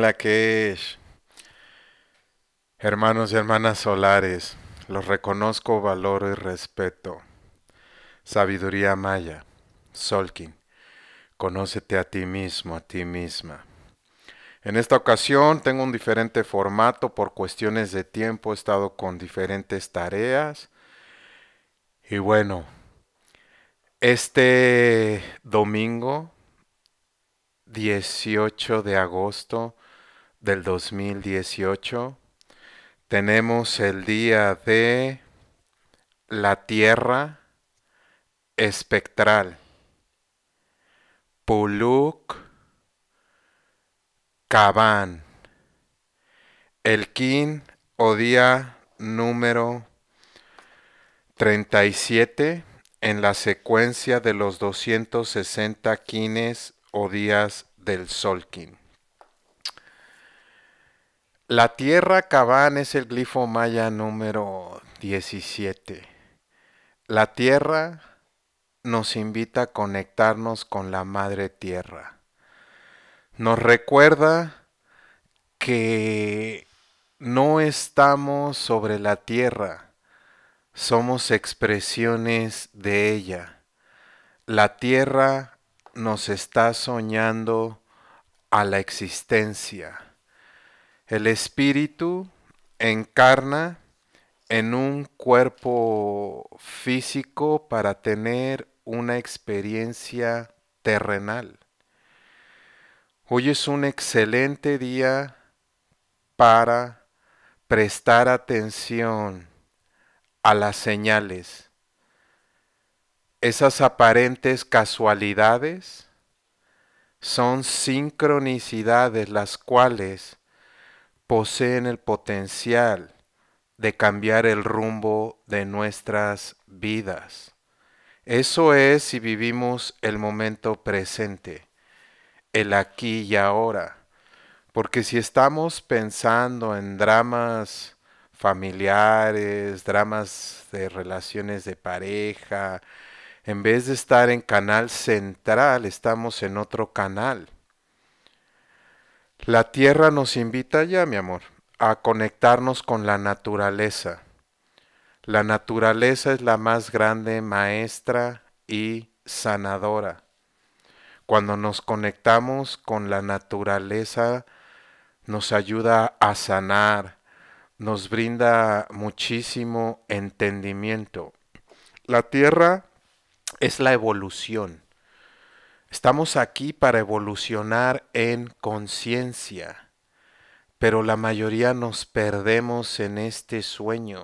la que es. Hermanos y hermanas solares, los reconozco, valoro y respeto. Sabiduría maya, Solkin, conócete a ti mismo, a ti misma. En esta ocasión tengo un diferente formato por cuestiones de tiempo, he estado con diferentes tareas. Y bueno, este domingo 18 de agosto del 2018 tenemos el día de la Tierra espectral. Puluk Kaban. El Kin o día número 37 en la secuencia de los 260 quines o días del Solkin. La tierra Cabán es el glifo maya número 17. La tierra nos invita a conectarnos con la madre tierra. Nos recuerda que no estamos sobre la tierra, somos expresiones de ella. La tierra nos está soñando a la existencia. El espíritu encarna en un cuerpo físico para tener una experiencia terrenal. Hoy es un excelente día para prestar atención a las señales, esas aparentes casualidades son sincronicidades las cuales poseen el potencial de cambiar el rumbo de nuestras vidas. Eso es si vivimos el momento presente, el aquí y ahora. Porque si estamos pensando en dramas familiares, dramas de relaciones de pareja, en vez de estar en canal central, estamos en otro canal. La tierra nos invita ya, mi amor, a conectarnos con la naturaleza. La naturaleza es la más grande maestra y sanadora. Cuando nos conectamos con la naturaleza, nos ayuda a sanar, nos brinda muchísimo entendimiento. La tierra es la evolución. Estamos aquí para evolucionar en conciencia, pero la mayoría nos perdemos en este sueño,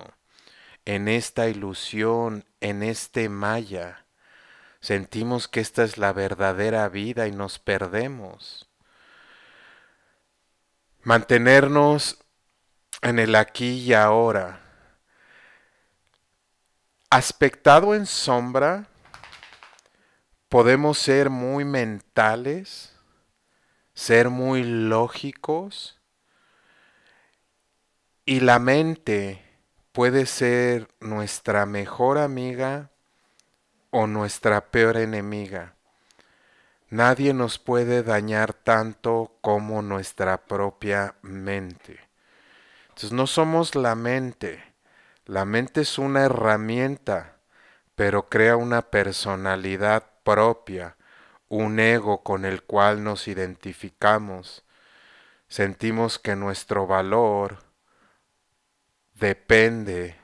en esta ilusión, en este maya. Sentimos que esta es la verdadera vida y nos perdemos. Mantenernos en el aquí y ahora. Aspectado en sombra, podemos ser muy mentales, ser muy lógicos, y la mente puede ser nuestra mejor amiga o nuestra peor enemiga. Nadie nos puede dañar tanto como nuestra propia mente. Entonces no somos la mente. La mente es una herramienta, pero crea una personalidad propia, un ego con el cual nos identificamos, sentimos que nuestro valor depende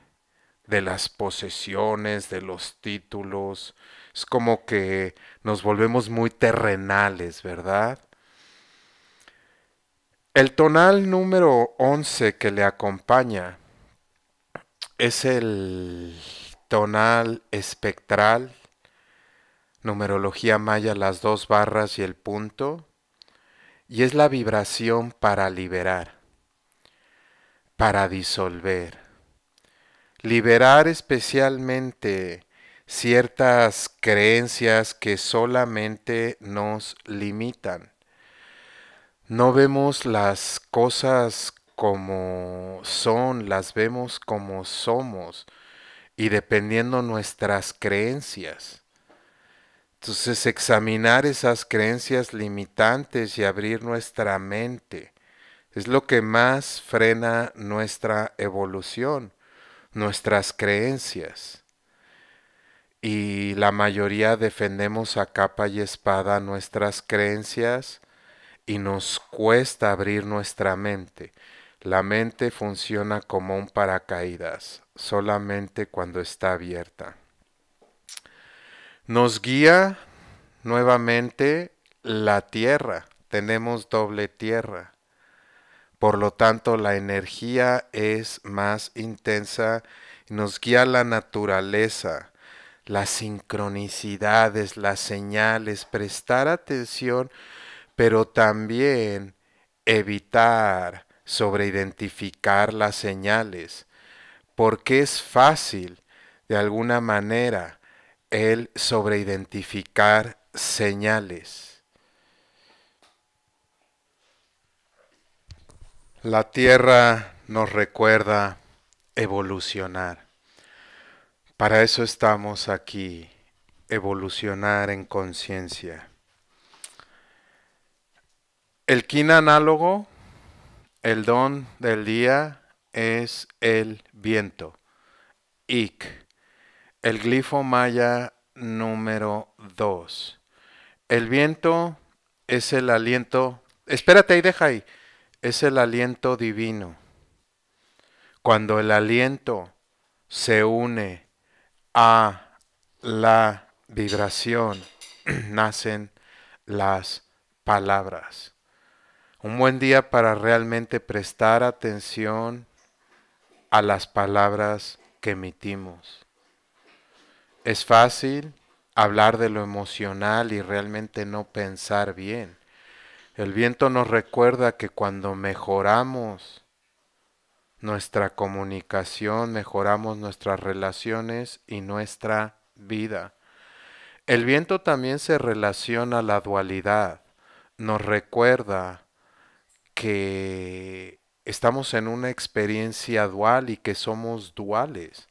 de las posesiones, de los títulos. Es como que nos volvemos muy terrenales, ¿verdad? El tonal número 11 que le acompaña es el tonal espectral numerología maya las dos barras y el punto, y es la vibración para liberar, para disolver. Liberar especialmente ciertas creencias que solamente nos limitan. No vemos las cosas como son, las vemos como somos y dependiendo nuestras creencias. Entonces, examinar esas creencias limitantes y abrir nuestra mente es lo que más frena nuestra evolución, nuestras creencias. Y la mayoría defendemos a capa y espada nuestras creencias y nos cuesta abrir nuestra mente. La mente funciona como un paracaídas, solamente cuando está abierta. Nos guía nuevamente la tierra. Tenemos doble tierra. Por lo tanto, la energía es más intensa nos guía la naturaleza, las sincronicidades, las señales, prestar atención, pero también evitar sobreidentificar las señales, porque es fácil, de alguna manera, el sobre identificar señales. La Tierra nos recuerda evolucionar. Para eso estamos aquí, evolucionar en conciencia. El kin análogo, el don del día, es el viento. Ik el glifo maya número 2. El viento es el aliento. Espérate ahí, deja ahí. Es el aliento divino. Cuando el aliento se une a la vibración, nacen las palabras. Un buen día para realmente prestar atención a las palabras que emitimos. Es fácil hablar de lo emocional y realmente no pensar bien. El viento nos recuerda que cuando mejoramos nuestra comunicación, mejoramos nuestras relaciones y nuestra vida. El viento también se relaciona a la dualidad. Nos recuerda que estamos en una experiencia dual y que somos duales.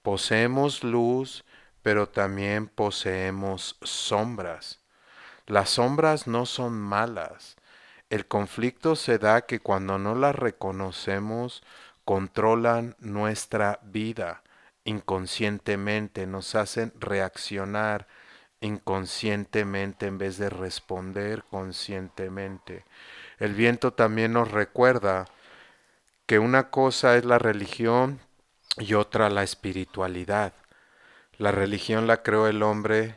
Poseemos luz pero también poseemos sombras. Las sombras no son malas. El conflicto se da que cuando no las reconocemos, controlan nuestra vida inconscientemente, nos hacen reaccionar inconscientemente en vez de responder conscientemente. El viento también nos recuerda que una cosa es la religión y otra la espiritualidad. La religión la creó el hombre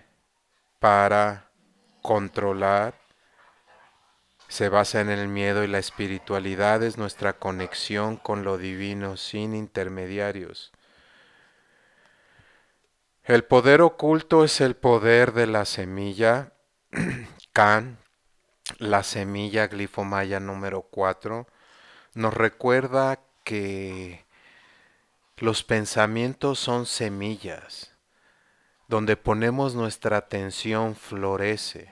para controlar. Se basa en el miedo y la espiritualidad es nuestra conexión con lo divino sin intermediarios. El poder oculto es el poder de la semilla, Can, la semilla glifomaya número 4, nos recuerda que los pensamientos son semillas donde ponemos nuestra atención florece.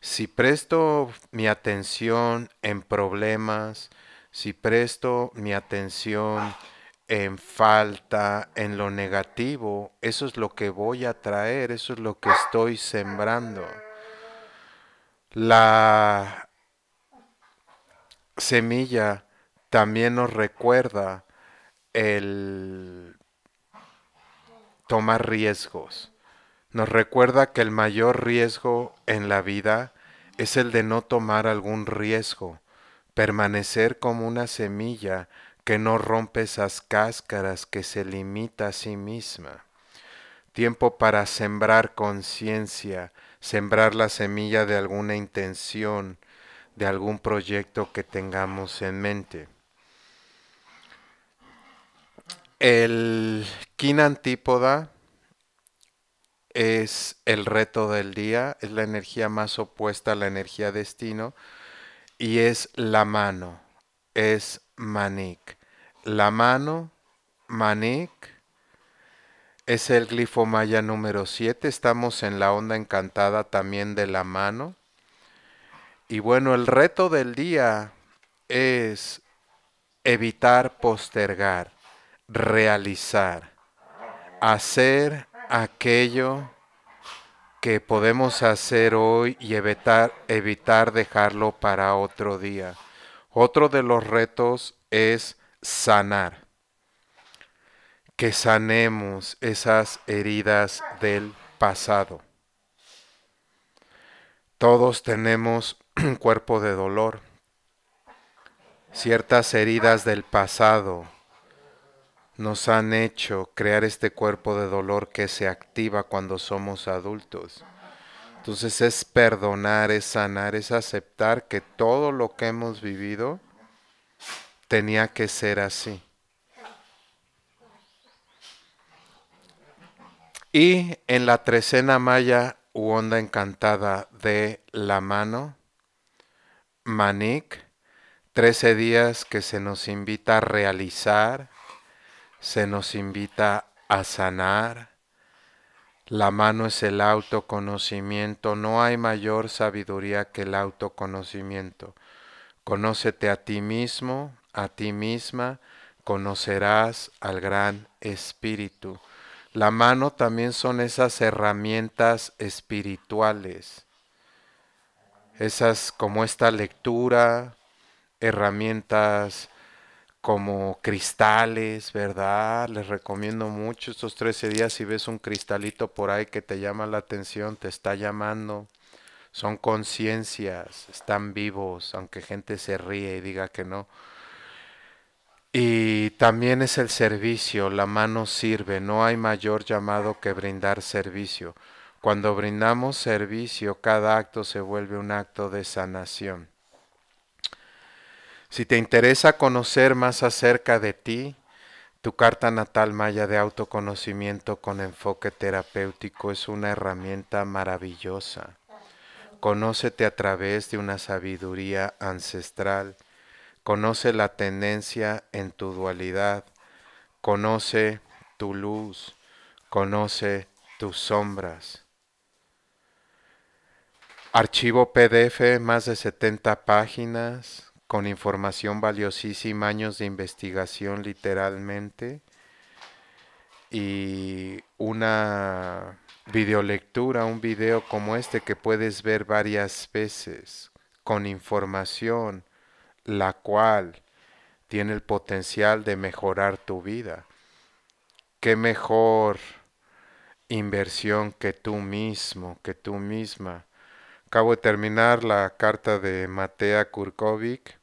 Si presto mi atención en problemas, si presto mi atención en falta, en lo negativo, eso es lo que voy a traer, eso es lo que estoy sembrando. La semilla también nos recuerda el Tomar riesgos. Nos recuerda que el mayor riesgo en la vida es el de no tomar algún riesgo, permanecer como una semilla que no rompe esas cáscaras que se limita a sí misma. Tiempo para sembrar conciencia, sembrar la semilla de alguna intención, de algún proyecto que tengamos en mente. El kin antípoda es el reto del día, es la energía más opuesta a la energía destino y es la mano, es manik. La mano, manik, es el glifo maya número 7, estamos en la onda encantada también de la mano. Y bueno, el reto del día es evitar postergar realizar, hacer aquello que podemos hacer hoy y evitar, evitar dejarlo para otro día. Otro de los retos es sanar. Que sanemos esas heridas del pasado. Todos tenemos un cuerpo de dolor, ciertas heridas del pasado nos han hecho crear este cuerpo de dolor que se activa cuando somos adultos. Entonces es perdonar, es sanar, es aceptar que todo lo que hemos vivido tenía que ser así. Y en la trecena maya u onda encantada de la mano, Manik, trece días que se nos invita a realizar, se nos invita a sanar. La mano es el autoconocimiento. No hay mayor sabiduría que el autoconocimiento. Conócete a ti mismo, a ti misma, conocerás al gran espíritu. La mano también son esas herramientas espirituales. Esas como esta lectura, herramientas como cristales, ¿verdad? Les recomiendo mucho estos 13 días si ves un cristalito por ahí que te llama la atención, te está llamando. Son conciencias, están vivos, aunque gente se ríe y diga que no. Y también es el servicio, la mano sirve, no hay mayor llamado que brindar servicio. Cuando brindamos servicio, cada acto se vuelve un acto de sanación. Si te interesa conocer más acerca de ti, tu carta natal maya de autoconocimiento con enfoque terapéutico es una herramienta maravillosa. Conócete a través de una sabiduría ancestral. Conoce la tendencia en tu dualidad. Conoce tu luz. Conoce tus sombras. Archivo PDF, más de 70 páginas con información valiosísima, años de investigación literalmente y una videolectura, un video como este que puedes ver varias veces con información la cual tiene el potencial de mejorar tu vida. ¿Qué mejor inversión que tú mismo, que tú misma? Acabo de terminar la carta de Matea Kurkovic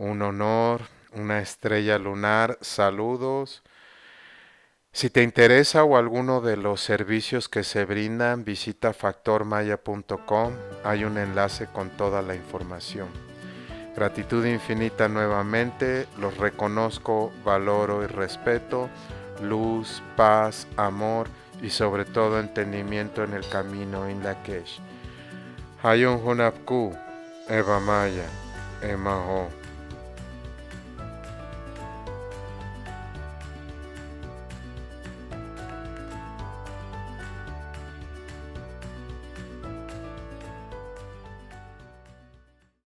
un honor, una estrella lunar, saludos. Si te interesa o alguno de los servicios que se brindan, visita factormaya.com. Hay un enlace con toda la información. Gratitud infinita nuevamente, los reconozco, valoro y respeto. Luz, paz, amor y sobre todo entendimiento en el camino en la Hayun Eva Maya, Ho